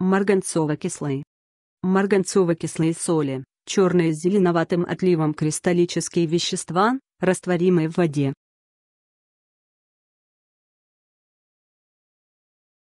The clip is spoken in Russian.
марганцово-кислые. Марганцово-кислые соли, черные с зеленоватым отливом кристаллические вещества, растворимые в воде,